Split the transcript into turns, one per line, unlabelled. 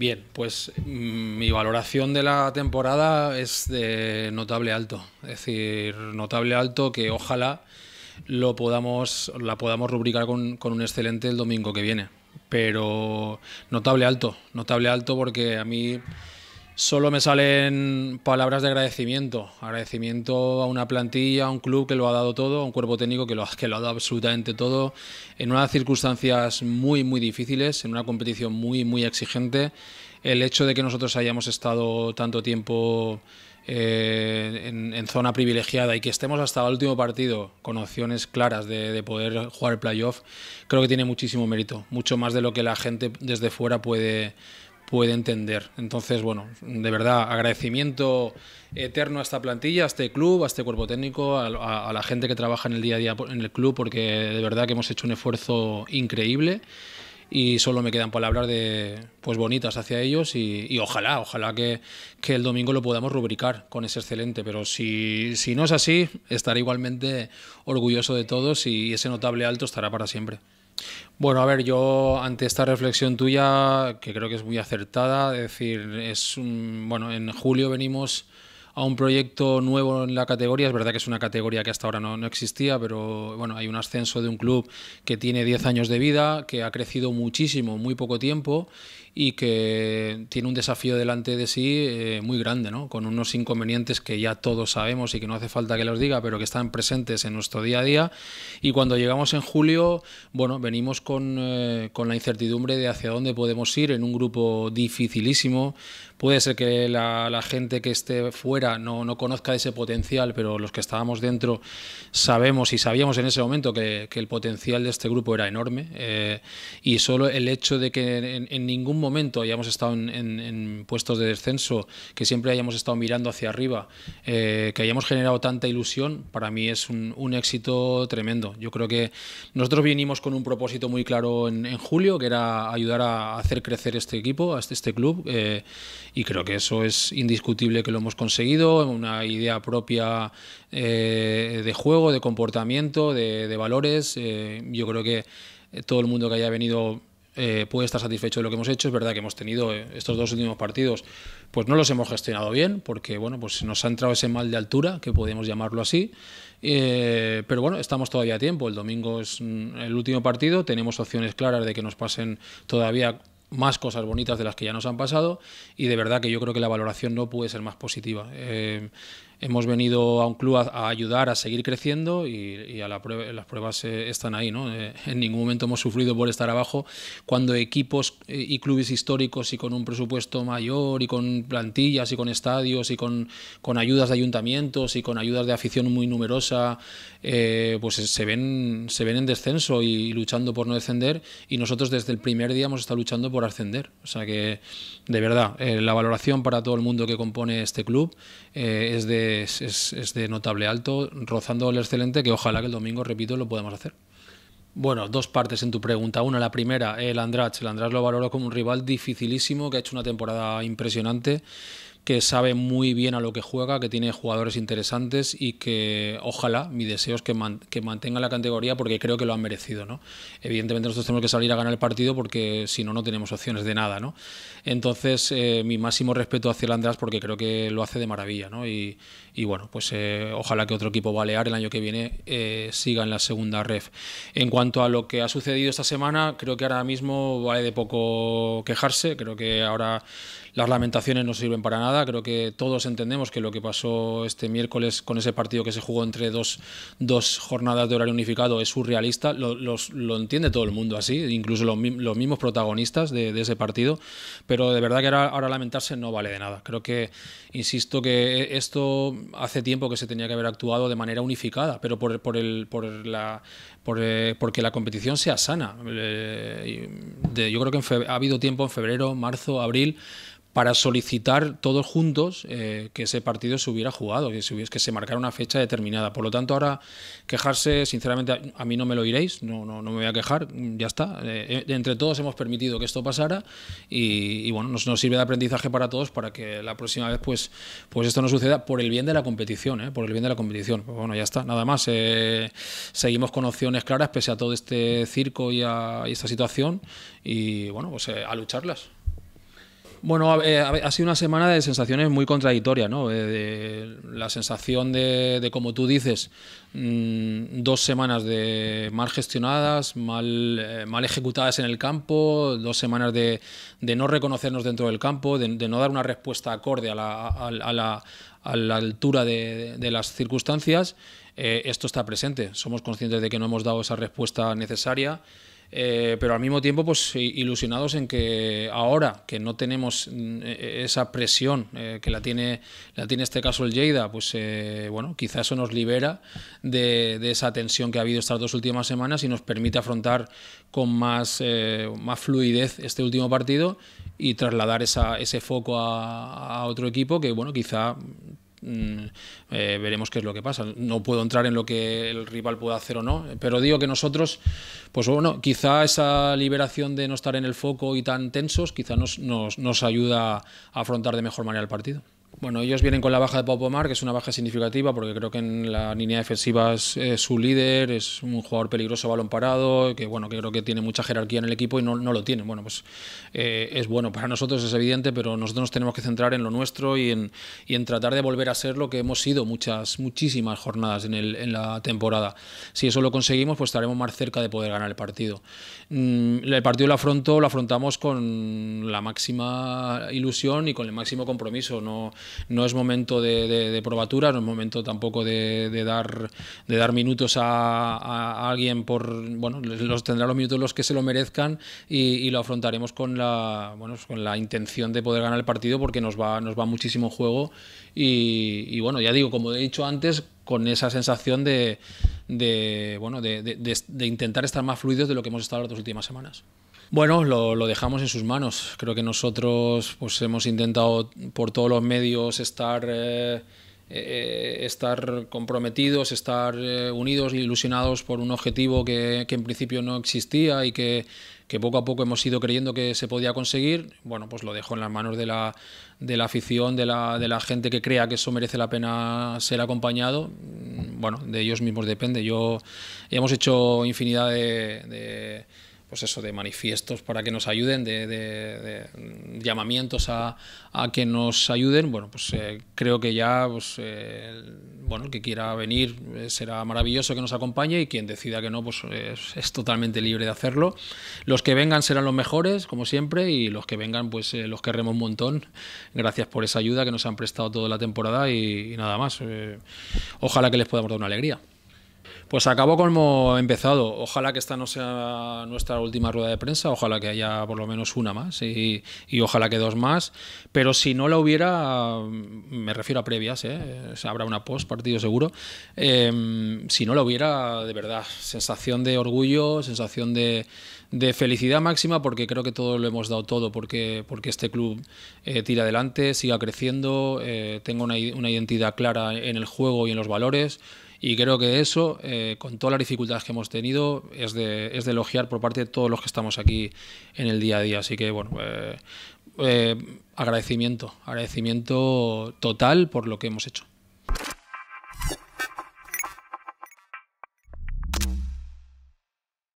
Bien, pues mm, mi valoración de la temporada es de notable alto. Es decir, notable alto que ojalá lo podamos, la podamos rubricar con, con un excelente el domingo que viene. Pero notable alto, notable alto porque a mí Solo me salen palabras de agradecimiento. Agradecimiento a una plantilla, a un club que lo ha dado todo, a un cuerpo técnico que lo, que lo ha dado absolutamente todo, en unas circunstancias muy, muy difíciles, en una competición muy, muy exigente. El hecho de que nosotros hayamos estado tanto tiempo eh, en, zona privilegiada y que estemos hasta el último partido con opciones claras de poder jugar el playoff, creo que tiene muchísimo mérito, mucho más de lo que la gente desde fuera puede puede entender. Entonces, bueno, de verdad, agradecimiento eterno a esta plantilla, a este club, a este cuerpo técnico, a, la gente que trabaja en el día a día en el club, porque de verdad que hemos hecho un esfuerzo increíble y solo me quedan palabras de pues bonitas hacia ellos y, ojalá, ojalá que, que, el domingo lo podamos rubricar con ese excelente, pero si, si no es así, estaré igualmente orgulloso de todos y ese notable alto estará para siempre. Bueno, a ver, yo ante esta reflexión tuya, que creo que es muy acertada, es decir, es un, bueno, en julio venimos a un proyecto nuevo en la categoría. Es verdad que es una categoría que hasta ahora no, no, existía, pero bueno, hay un ascenso de un club que tiene 10 años de vida, que ha crecido muchísimo, muy poco tiempo y que tiene un desafío delante de sí eh, muy grande, ¿no? con unos inconvenientes que ya todos sabemos y que no hace falta que los diga, pero que están presentes en nuestro día a día. Y cuando llegamos en julio, bueno, venimos con, eh, con la incertidumbre de hacia dónde podemos ir en un grupo dificilísimo. Puede ser que la, la gente que esté fuera no, conozca ese potencial, pero los que estábamos dentro sabemos y sabíamos en ese momento que, el potencial de este grupo era enorme. Eh, y solo el hecho de que en, ningún momento hayamos estado en, puestos de descenso, que siempre hayamos estado mirando hacia arriba, eh, que hayamos generado tanta ilusión, para mí es un, éxito tremendo. Yo creo que nosotros vinimos con un propósito muy claro en, julio, que era ayudar a hacer crecer este equipo, a este, este club, eh, y creo que eso es indiscutible que lo hemos conseguido una idea propia eh, de juego, de comportamiento, de, valores. Eh, yo creo que todo el mundo que haya venido eh, puede estar satisfecho de lo que hemos hecho. Es verdad que hemos tenido estos dos últimos partidos, pues no los hemos gestionado bien, porque bueno, pues nos ha entrado ese mal de altura, que podemos llamarlo así. pero bueno, estamos todavía a tiempo. El domingo es mm, el último partido. Tenemos opciones claras de que nos pasen todavía más cosas bonitas de las que ya nos han pasado y de verdad que yo creo que la valoración no puede ser más positiva. Eh, hemos venido a un club a, ayudar a seguir creciendo y, a la las pruebas eh, están ahí. ¿no? Eh, en ningún momento hemos sufrido por estar abajo. Cuando equipos eh, y clubes históricos y con un presupuesto mayor y con plantillas y con estadios y con, ayudas de ayuntamientos y con ayudas de afición muy numerosa, pues se ven, se ven en descenso y, luchando por no descender y nosotros desde el primer día hemos estado luchando por ascender. O sea que, de verdad, la valoración para todo el mundo que compone este club es de es, de notable alto, rozando el excelente, que ojalá que el domingo, repito, lo podamos hacer. Bueno, dos partes en tu pregunta. Una, la primera, el Andrach. El Andrach lo valoro como un rival dificilísimo, que ha hecho una temporada impresionante que sabe muy bien a lo que juega, que tiene jugadores interesantes y que ojalá, mi deseo es que, mantenga la categoría porque creo que lo han merecido. ¿no? Evidentemente nosotros tenemos que salir a ganar el partido porque si no, no tenemos opciones de nada. ¿no? Entonces, eh, mi máximo respeto hacia el András porque creo que lo hace de maravilla. ¿no? Y, bueno, pues eh, ojalá que otro equipo balear el año que viene eh, siga en la segunda ref. En cuanto a lo que ha sucedido esta semana, creo que ahora mismo vale de poco quejarse, creo que ahora las lamentaciones no sirven para nada. Creo que todos entendemos que lo que pasó este miércoles con ese partido que se jugó entre dos, dos jornadas de horario unificado es surrealista. Lo, lo entiende todo el mundo así, incluso los, los mismos protagonistas de, ese partido. Pero de verdad que ahora, ahora lamentarse no vale de nada. Creo que, insisto, que esto hace tiempo que se tenía que haber actuado de manera unificada, pero por, por, el, por la, por, eh, porque la competición sea sana. Eh, yo creo que ha habido tiempo en febrero, marzo, abril para solicitar todos juntos eh, que ese partido se hubiera jugado, que se, marcara una fecha determinada. Por lo tanto, ahora quejarse, sinceramente, a, mí no me lo iréis, no, no, me voy a quejar, ya está. Eh, eh, entre todos hemos permitido que esto pasara y, bueno, nos, sirve de aprendizaje para todos para que la próxima vez pues, pues esto no suceda por el bien de la competición, por el bien de la competición. Pues bueno, ya está, nada más. seguimos con opciones claras pese a todo este circo y a, esta situación y bueno, pues a lucharlas. Bueno, eh, ha sido una semana de sensaciones muy contradictorias, ¿no? Eh, de, la sensación de, como tú dices, mm, dos semanas de mal gestionadas, mal, eh, mal ejecutadas en el campo, dos semanas de, no reconocernos dentro del campo, de, no dar una respuesta acorde a la, altura de las circunstancias. esto está presente. Somos conscientes de que no hemos dado esa respuesta necesaria eh, pero al mismo tiempo pues ilusionados en que ahora que no tenemos mm, e, e, esa presión eh, que la tiene, la tiene este caso el Lleida, pues eh, bueno, quizás eso nos libera de, esa tensión que ha habido estas dos últimas semanas y nos permite afrontar con más, eh, más fluidez este último partido y trasladar esa, ese foco a, a, otro equipo que bueno, quizá Mm, eh, veremos qué es lo que pasa. No puedo entrar en lo que el rival pueda hacer o no, pero digo que nosotros, pues bueno, quizá esa liberación de no estar en el foco y tan tensos, quizá nos, nos ayuda a afrontar de mejor manera el partido. Bueno, ellos vienen con la baja de Pau Pomar, que es una baja significativa porque creo que en la línea defensiva es, su líder, es un jugador peligroso balón parado, que bueno, que creo que tiene mucha jerarquía en el equipo y no, lo tiene. Bueno, pues eh, es bueno para nosotros, es evidente, pero nosotros nos tenemos que centrar en lo nuestro y en, tratar de volver a ser lo que hemos sido muchas, muchísimas jornadas en, el, en la temporada. Si eso lo conseguimos, pues estaremos más cerca de poder ganar el partido. Mm, el partido lo afronto, lo afrontamos con la máxima ilusión y con el máximo compromiso. No, no es momento de, probatura, no es momento tampoco de, dar, de dar minutos a, alguien por. Bueno, los tendrá los minutos los que se lo merezcan y, lo afrontaremos con la, bueno, pues con la intención de poder ganar el partido porque nos va, nos va muchísimo juego. Y, bueno, ya digo, como he dicho antes, con esa sensación de, bueno, de, intentar estar más fluidos de lo que hemos estado las dos últimas semanas. Bueno, lo, dejamos en sus manos. Creo que nosotros pues, hemos intentado por todos los medios estar, eh, eh, estar comprometidos, estar unidos eh, unidos, ilusionados por un objetivo que, en principio no existía y que poco a poco hemos ido creyendo que se podía conseguir, bueno, pues lo dejo en las manos de la, de la afición, de la, de la, gente que crea que eso merece la pena ser acompañado. Bueno, de ellos mismos depende. Yo hemos hecho infinidad de pues eso, de manifiestos para que nos ayuden, de, llamamientos a, que nos ayuden, bueno, pues eh, creo que ya, pues, eh, el, bueno, que quiera venir eh, será maravilloso que nos acompañe y quien decida que no, pues es, totalmente libre de hacerlo. Los que vengan serán los mejores, como siempre, y los que vengan, pues los querremos un montón. Gracias por esa ayuda que nos han prestado toda la temporada y, y nada más. ojalá que les podamos dar una alegría. Pues acabo como he empezado. Ojalá que esta no sea nuestra última rueda de prensa, ojalá que haya por lo menos una más y, ojalá que dos más. Pero si no la hubiera, me refiero a previas, ¿eh? habrá una post partido seguro. Em, si no la hubiera, de verdad, sensación de orgullo, sensación de, felicidad máxima porque creo que todo lo hemos dado todo, porque, porque este club eh, tira adelante, siga creciendo, eh, tenga una identidad clara en el juego y en los valores. Y creo que eso, eh, con todas las dificultades que hemos tenido, es de, es de elogiar por parte de todos los que estamos aquí en el día a día. Así que, bueno, eh, eh, agradecimiento, agradecimiento total por lo que hemos hecho.